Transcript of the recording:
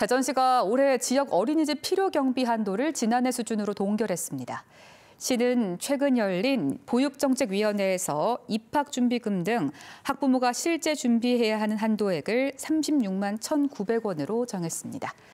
대전시가 올해 지역 어린이집 필요 경비 한도를 지난해 수준으로 동결했습니다. 시는 최근 열린 보육정책위원회에서 입학준비금 등 학부모가 실제 준비해야 하는 한도액을 36만 1,900원으로 정했습니다.